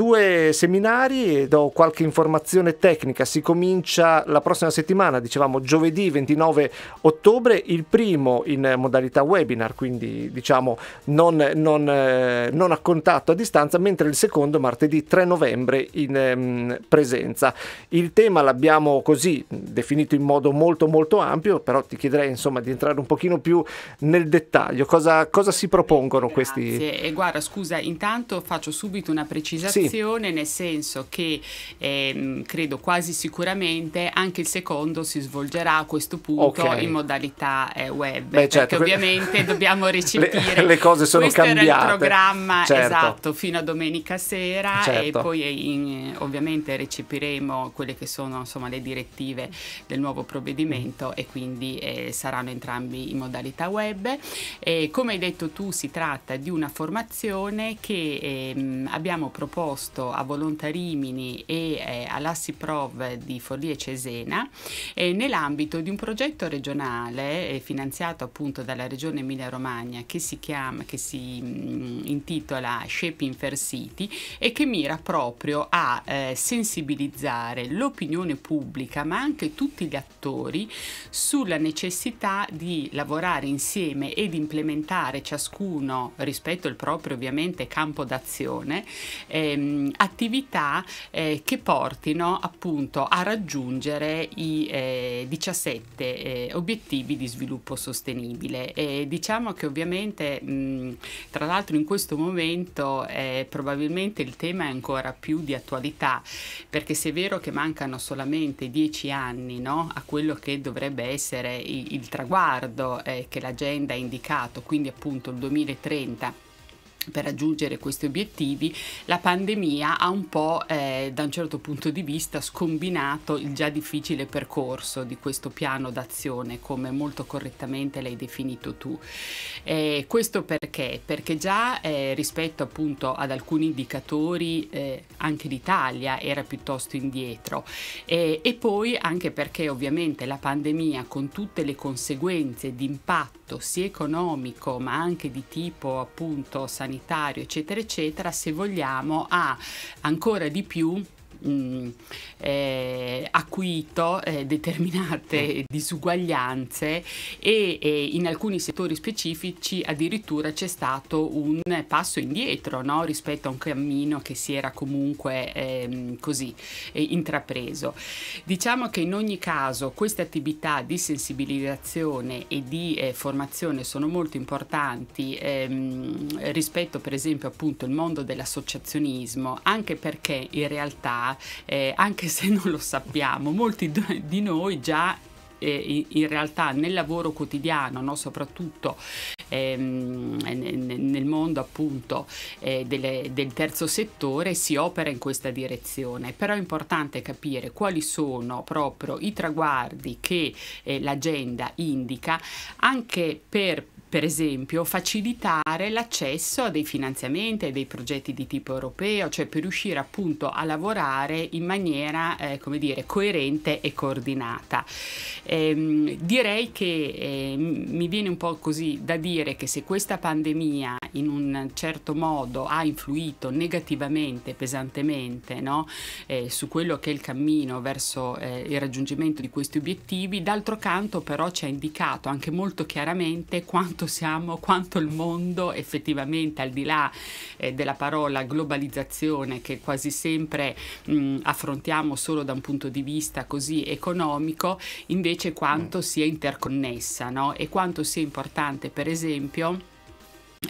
due seminari, do qualche informazione tecnica, si comincia la prossima settimana, dicevamo giovedì 29 ottobre, il primo in modalità webinar, quindi diciamo non, non, eh, non a contatto a distanza, mentre il secondo martedì 3 novembre in ehm, presenza. Il tema l'abbiamo così definito in modo molto molto ampio, però ti chiederei insomma di entrare un pochino più nel dettaglio, cosa, cosa si propongono Grazie. questi... E guarda, scusa, intanto faccio subito una precisazione. Sì situazione nel senso che ehm, credo quasi sicuramente anche il secondo si svolgerà a questo punto okay. in modalità eh, web Beh, certo, perché certo. ovviamente dobbiamo recepire le, le, cose sono questo cambiate questo era il programma certo. esatto fino a domenica sera certo. e poi in, ovviamente recepiremo quelle che sono insomma le direttive del nuovo provvedimento e quindi eh, saranno entrambi in modalità web e come hai detto tu si tratta di una formazione che ehm, abbiamo proposto agosto a Volontà Rimini e eh, all'Assi Prov di Follie Cesena eh, nell'ambito di un progetto regionale eh, finanziato appunto dalla Regione Emilia-Romagna che si chiama, che si mh, mm, intitola Shaping Fair City e che mira proprio a eh, sensibilizzare l'opinione pubblica ma anche tutti gli attori sulla necessità di lavorare insieme ed implementare ciascuno rispetto al proprio ovviamente campo d'azione eh, ehm, attività eh, che portino appunto a raggiungere i eh, 17 eh, obiettivi di sviluppo sostenibile. E diciamo che ovviamente mh, tra l'altro in questo momento eh, probabilmente il tema è ancora più di attualità perché se è vero che mancano solamente 10 anni no, a quello che dovrebbe essere il, il traguardo eh, che l'agenda ha indicato, quindi appunto il 2030 per raggiungere questi obiettivi, la pandemia ha un po' eh, da un certo punto di vista scombinato il già difficile percorso di questo piano d'azione, come molto correttamente l'hai definito tu. Eh, questo perché? Perché già eh, rispetto appunto ad alcuni indicatori eh, anche l'Italia era piuttosto indietro e poi anche perché ovviamente la pandemia con tutte le conseguenze di impatto impatto sia economico ma anche di tipo appunto sanitario eccetera eccetera se vogliamo ha ancora di più mh, mm, eh, acuito eh, determinate disuguaglianze e, e, in alcuni settori specifici addirittura c'è stato un passo indietro no? rispetto a un cammino che si era comunque ehm, così eh, intrapreso. Diciamo che in ogni caso queste attività di sensibilizzazione e di eh, formazione sono molto importanti ehm, rispetto per esempio appunto al mondo dell'associazionismo anche perché in realtà eh, anche se non lo sappiamo, molti di noi già eh, in realtà nel lavoro quotidiano, no? soprattutto ehm, nel mondo appunto eh, delle, del terzo settore, si opera in questa direzione. Però è importante capire quali sono proprio i traguardi che eh, l'agenda indica anche per per esempio facilitare l'accesso a dei finanziamenti e dei progetti di tipo europeo, cioè per riuscire appunto a lavorare in maniera eh, come dire, coerente e coordinata. Ehm, direi che eh, mi viene un po' così da dire che se questa pandemia in un certo modo ha influito negativamente, pesantemente no? eh, su quello che è il cammino verso eh, il raggiungimento di questi obiettivi, d'altro canto però ci ha indicato anche molto chiaramente quanto quanto siamo, quanto il mondo effettivamente al di là eh, della parola globalizzazione che quasi sempre mh, affrontiamo solo da un punto di vista così economico, invece quanto mm. sia interconnessa no? e quanto sia importante per esempio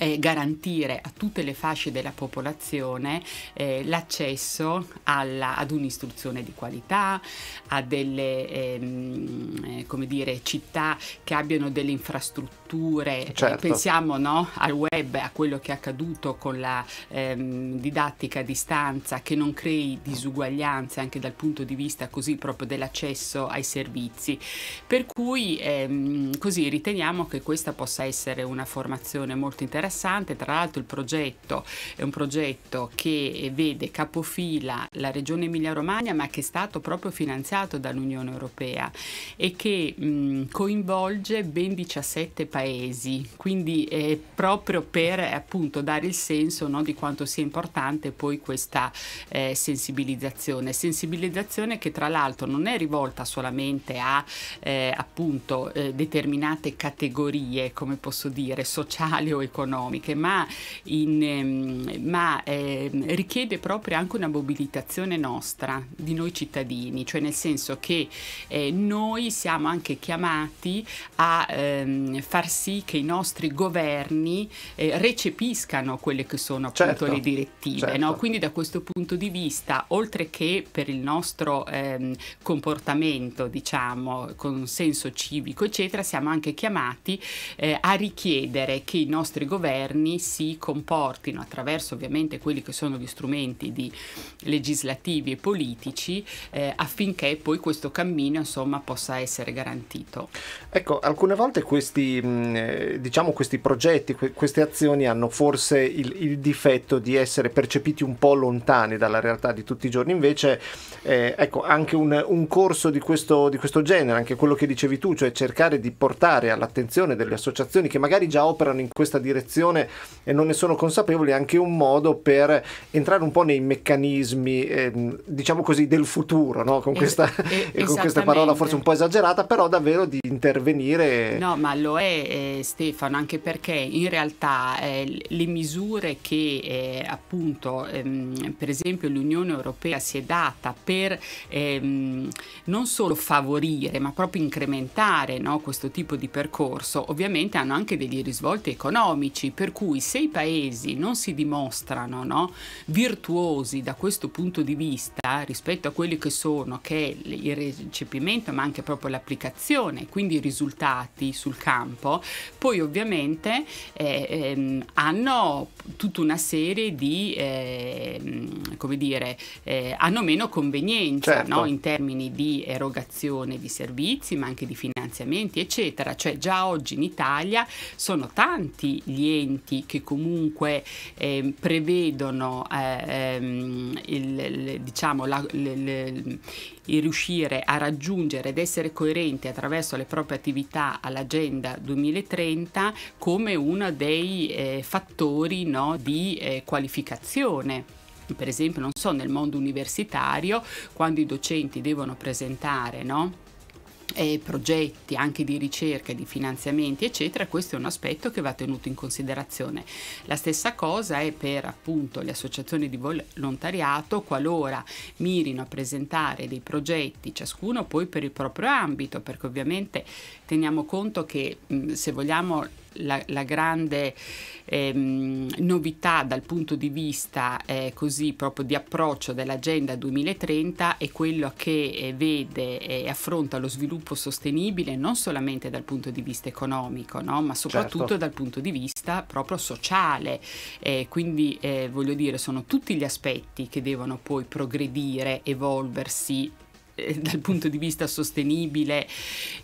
eh, garantire a tutte le fasce della popolazione eh, l'accesso ad un'istruzione di qualità, a delle ehm, eh, come dire, città che abbiano delle infrastrutture, eh, certo. pensiamo no, al web, a quello che è accaduto con la ehm, didattica a distanza, che non crei disuguaglianze anche dal punto di vista così proprio dell'accesso ai servizi. Per cui ehm, così riteniamo che questa possa essere una formazione molto interessante interessante, tra l'altro il progetto è un progetto che vede capofila la regione Emilia-Romagna ma che è stato proprio finanziato dall'Unione Europea e che mh, coinvolge ben 17 paesi, quindi è proprio per appunto dare il senso no, di quanto sia importante poi questa eh, sensibilizzazione, sensibilizzazione che tra l'altro non è rivolta solamente a eh, appunto eh, determinate categorie, come posso dire, sociali o economiche, economiche, ma, in, ehm, ma eh, richiede proprio anche una mobilitazione nostra, di noi cittadini, cioè nel senso che eh, noi siamo anche chiamati a ehm, far sì che i nostri governi eh, recepiscano quelle che sono appunto certo, le direttive. Certo. No? Quindi da questo punto di vista, oltre che per il nostro ehm, comportamento, diciamo, con senso civico, eccetera, siamo anche chiamati eh, a richiedere che i nostri governi governi si comportino attraverso ovviamente quelli che sono gli strumenti di, legislativi e politici eh, affinché poi questo cammino insomma possa essere garantito. Ecco, alcune volte questi, mm, eh, diciamo, questi progetti, queste azioni hanno forse il, il, difetto di essere percepiti un po' lontani dalla realtà di tutti i giorni, invece eh, ecco, anche un, un corso di questo, di questo genere, anche quello che dicevi tu, cioè cercare di portare all'attenzione delle associazioni che magari già operano in questa direzione, percezione e non ne sono consapevoli, è anche un modo per entrare un po' nei meccanismi, eh, diciamo così, del futuro, no? con, questa, eh, con questa parola forse un po' esagerata, però davvero di intervenire. No, ma lo è eh, Stefano, anche perché in realtà eh, le misure che eh, appunto, ehm, per esempio, l'Unione Europea si è data per ehm, non solo favorire, ma proprio incrementare no, questo tipo di percorso, ovviamente hanno anche degli risvolti economici benefici, per cui se i paesi non si dimostrano no, virtuosi da questo punto di vista rispetto a quelli che sono, che è il recepimento ma anche proprio l'applicazione, quindi i risultati sul campo, poi ovviamente eh, ehm, hanno tutta una serie di, eh, come dire, eh, hanno meno convenienza certo. no, in termini di erogazione di servizi ma anche di finanziamenti eccetera, cioè già oggi in Italia sono tanti gli clienti che comunque ehm, eh, prevedono ehm, il, il, diciamo, la, il, il riuscire a raggiungere ed essere coerenti attraverso le proprie attività all'agenda 2030 come uno dei eh, fattori no, di eh, qualificazione per esempio, non so, nel mondo universitario, quando i docenti devono presentare, no? eh, progetti anche di ricerca, di finanziamenti, eccetera, questo è un aspetto che va tenuto in considerazione. La stessa cosa è per appunto le associazioni di volontariato qualora mirino a presentare dei progetti, ciascuno poi per il proprio ambito, perché ovviamente teniamo conto che mh, se vogliamo la, la grande ehm, novità dal punto di vista eh, così proprio di approccio dell'agenda 2030 è quello che eh, vede eh, e affronta lo sviluppo sostenibile non solamente dal punto di vista economico, no? ma certo. soprattutto certo. dal punto di vista proprio sociale. Eh, quindi eh, voglio dire, sono tutti gli aspetti che devono poi progredire, evolversi eh, dal punto di vista sostenibile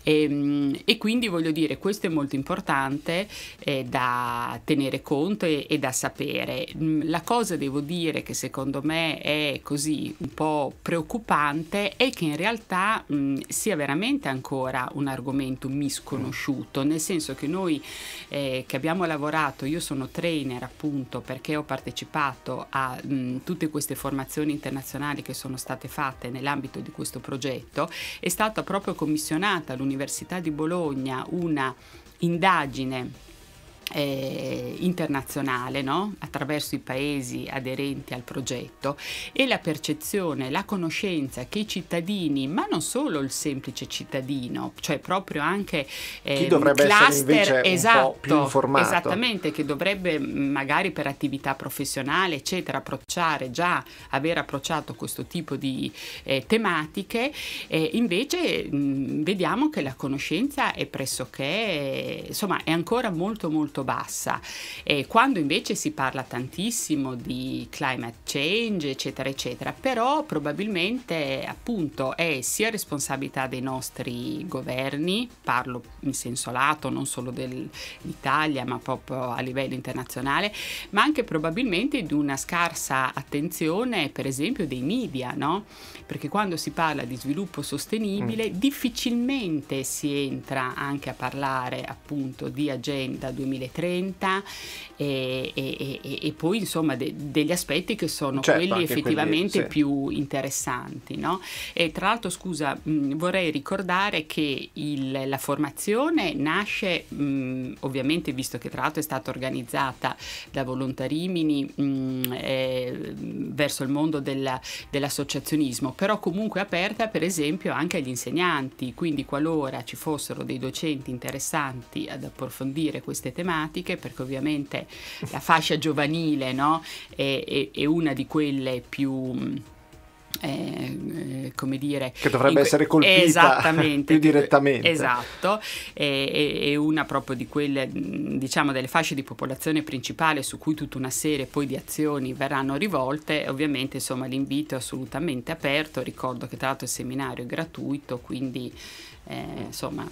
e, ehm, e, quindi voglio dire questo è molto importante eh, da tenere conto e, e da sapere. Mm, la cosa devo dire che secondo me è così un po' preoccupante è che in realtà mh, mm, sia veramente ancora un argomento misconosciuto, nel senso che noi eh, che abbiamo lavorato, io sono trainer appunto perché ho partecipato a mh, mm, tutte queste formazioni internazionali che sono state fatte nell'ambito di questo progetto, è stata proprio commissionata all'Università di Bologna una indagine eh, internazionale no? attraverso i paesi aderenti al progetto e la percezione, la conoscenza che i cittadini, ma non solo il semplice cittadino, cioè proprio anche eh, chi dovrebbe cluster, esatto, esattamente, che dovrebbe magari per attività professionale eccetera approcciare già aver approcciato questo tipo di eh, tematiche, eh, invece mh, mm, vediamo che la conoscenza è pressoché insomma è ancora molto molto molto bassa. E quando invece si parla tantissimo di climate change, eccetera, eccetera, però probabilmente appunto è sia responsabilità dei nostri governi, parlo in senso lato, non solo dell'Italia, ma proprio a livello internazionale, ma anche probabilmente di una scarsa attenzione, per esempio, dei media, no? Perché quando si parla di sviluppo sostenibile, mm. difficilmente si entra anche a parlare appunto di agenda 2030 2030 e, e, e, e poi insomma de, degli aspetti che sono certo, quelli effettivamente quelli, sì. più interessanti. No? E tra l'altro scusa, mh, mm, vorrei ricordare che il, la formazione nasce mh, mm, ovviamente visto che tra l'altro è stata organizzata da Volontarimini mh, mm, eh, verso il mondo della, dell'associazionismo, però comunque aperta per esempio anche agli insegnanti, quindi qualora ci fossero dei docenti interessanti ad approfondire queste tematiche, tematiche, perché ovviamente la fascia giovanile no, è, è, è una di quelle più eh, eh, come dire che dovrebbe que- essere colpita più direttamente esatto e, e, una proprio di quelle diciamo delle fasce di popolazione principale su cui tutta una serie poi di azioni verranno rivolte ovviamente insomma l'invito è assolutamente aperto ricordo che tra l'altro il seminario è gratuito quindi eh, insomma.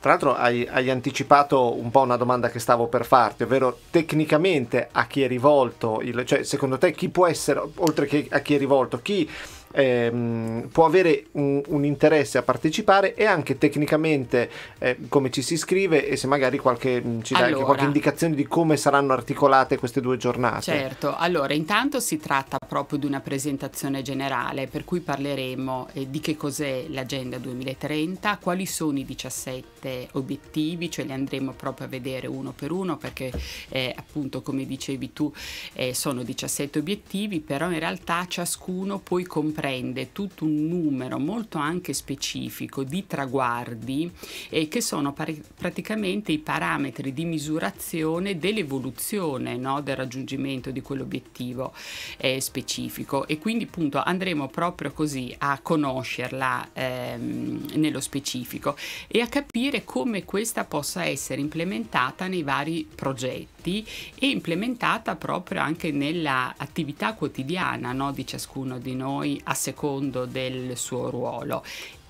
Tra l'altro hai, hai, anticipato un po' una domanda che stavo per farti, ovvero tecnicamente a chi è rivolto, il, cioè secondo te chi può essere, oltre che a chi è rivolto, chi ehm, può avere un, un, interesse a partecipare e anche tecnicamente eh, come ci si scrive e se magari qualche, mm, ci dai allora, qualche indicazione di come saranno articolate queste due giornate. Certo, allora intanto si tratta proprio di una presentazione generale per cui parleremo eh, di che cos'è l'agenda 2030, quali sono i 17 obiettivi, cioè li andremo proprio a vedere uno per uno perché eh, appunto come dicevi tu eh, sono 17 obiettivi, però in realtà ciascuno poi comprende comprende tutto un numero molto anche specifico di traguardi eh, che sono praticamente i parametri di misurazione dell'evoluzione no, del raggiungimento di quell'obiettivo eh, specifico e quindi appunto andremo proprio così a conoscerla ehm, nello specifico e a capire come questa possa essere implementata nei vari progetti stati e implementata proprio anche nell'attività quotidiana no, di ciascuno di noi a secondo del suo ruolo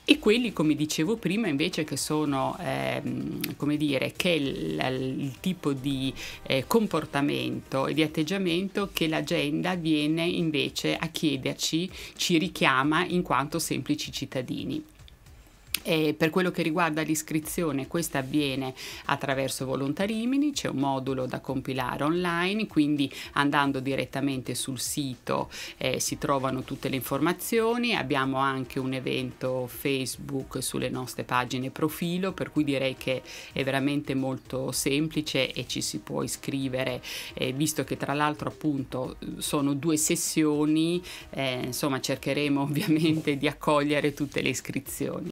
e quelli, come dicevo prima, invece che sono, ehm, come dire, che il, il tipo di eh, comportamento e di atteggiamento che l'agenda viene invece a chiederci, ci richiama in quanto semplici cittadini. E per quello che riguarda l'iscrizione, questa avviene attraverso Volontarimini, c'è un modulo da compilare online, quindi andando direttamente sul sito eh, si trovano tutte le informazioni, abbiamo anche un evento Facebook sulle nostre pagine profilo, per cui direi che è veramente molto semplice e ci si può iscrivere, eh, visto che tra l'altro appunto sono due sessioni, eh, insomma cercheremo ovviamente di accogliere tutte le iscrizioni.